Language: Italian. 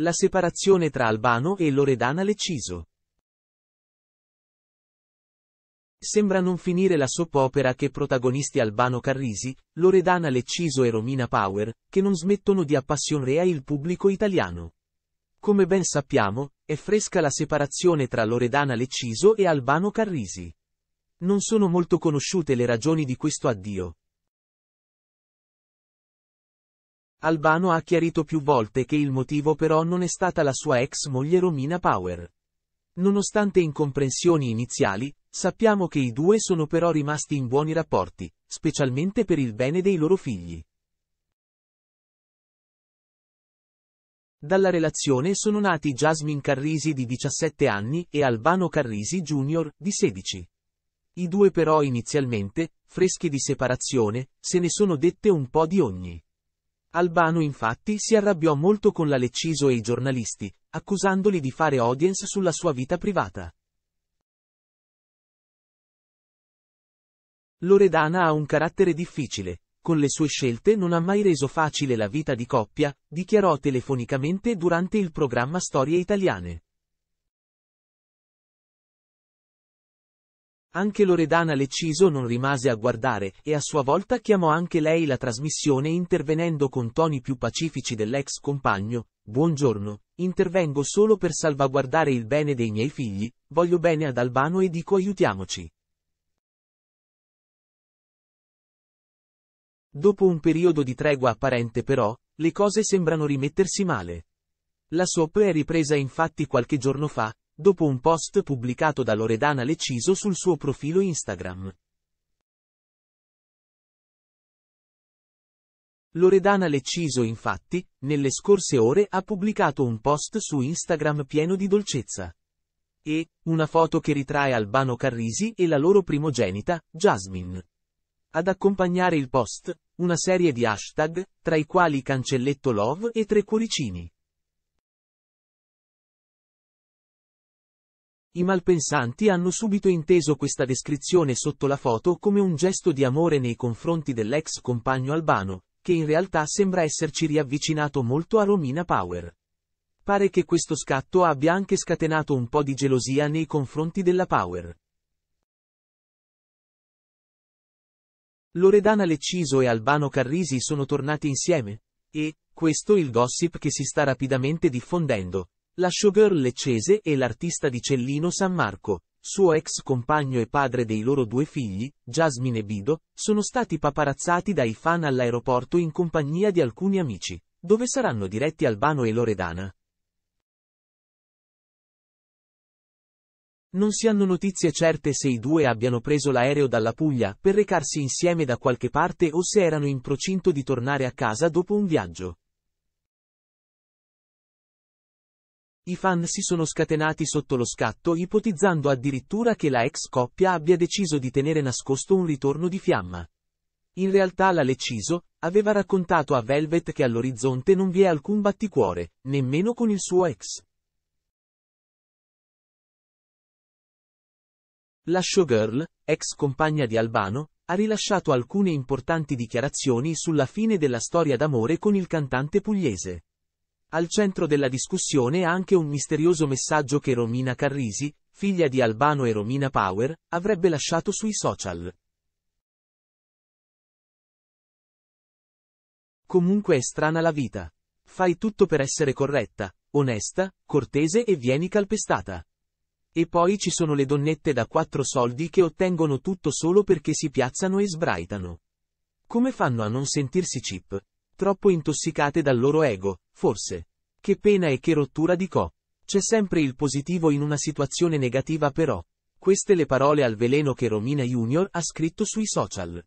La separazione tra Albano e Loredana Lecciso. Sembra non finire la soap opera che protagonisti Albano Carrisi, Loredana Lecciso e Romina Power, che non smettono di appassionare il pubblico italiano. Come ben sappiamo, è fresca la separazione tra Loredana Lecciso e Albano Carrisi. Non sono molto conosciute le ragioni di questo addio, Albano ha chiarito più volte che il motivo però non è stata la sua ex moglie Romina Power. Nonostante incomprensioni iniziali, sappiamo che i due sono però rimasti in buoni rapporti, specialmente per il bene dei loro figli. Dalla relazione sono nati Jasmine Carrisi di 17 anni e Albano Carrisi Jr. di 16. I due però inizialmente, freschi di separazione, se ne sono dette un po' di ogni. Albano infatti si arrabbiò molto con l'Alecciso e i giornalisti, accusandoli di fare audience sulla sua vita privata. Loredana ha un carattere difficile, con le sue scelte non ha mai reso facile la vita di coppia, dichiarò telefonicamente durante il programma Storie Italiane. Anche Loredana Lecciso non rimase a guardare e a sua volta chiamò anche lei la trasmissione intervenendo con toni più pacifici dell'ex compagno. Buongiorno, intervengo solo per salvaguardare il bene dei miei figli, voglio bene ad Albano e dico aiutiamoci. Dopo un periodo di tregua apparente però, le cose sembrano rimettersi male. La soap è ripresa infatti qualche giorno fa, dopo un post pubblicato da Loredana Leciso sul suo profilo Instagram. Loredana Leciso infatti, nelle scorse ore ha pubblicato un post su Instagram pieno di dolcezza. E, una foto che ritrae Albano Carrisi e la loro primogenita, Jasmine. Ad accompagnare il post, una serie di hashtag, tra i quali cancelletto love e tre cuoricini. I malpensanti hanno subito inteso questa descrizione sotto la foto come un gesto di amore nei confronti dell'ex compagno albano, che in realtà sembra esserci riavvicinato molto a Romina Power. Pare che questo scatto abbia anche scatenato un po' di gelosia nei confronti della Power. Loredana Lecciso e Albano Carrisi sono tornati insieme? E, questo il gossip che si sta rapidamente diffondendo, la showgirl leccese e l'artista di Cellino San Marco, suo ex compagno e padre dei loro due figli, Jasmine e Bido, sono stati paparazzati dai fan all'aeroporto in compagnia di alcuni amici, dove saranno diretti Albano e Loredana. Non si hanno notizie certe se i due abbiano preso l'aereo dalla Puglia per recarsi insieme da qualche parte o se erano in procinto di tornare a casa dopo un viaggio. I fan si sono scatenati sotto lo scatto ipotizzando addirittura che la ex coppia abbia deciso di tenere nascosto un ritorno di fiamma. In realtà la Leciso aveva raccontato a Velvet che all'orizzonte non vi è alcun batticuore, nemmeno con il suo ex. La showgirl, ex compagna di Albano, ha rilasciato alcune importanti dichiarazioni sulla fine della storia d'amore con il cantante pugliese. Al centro della discussione anche un misterioso messaggio che Romina Carrisi, figlia di Albano e Romina Power, avrebbe lasciato sui social. Comunque è strana la vita. Fai tutto per essere corretta, onesta, cortese e vieni calpestata. E poi ci sono le donnette da quattro soldi che ottengono tutto solo perché si piazzano e sbraitano. Come fanno a non sentirsi chip? Troppo intossicate dal loro ego, forse. Che pena e che rottura di co. C'è sempre il positivo in una situazione negativa però. Queste le parole al veleno che Romina Junior ha scritto sui social.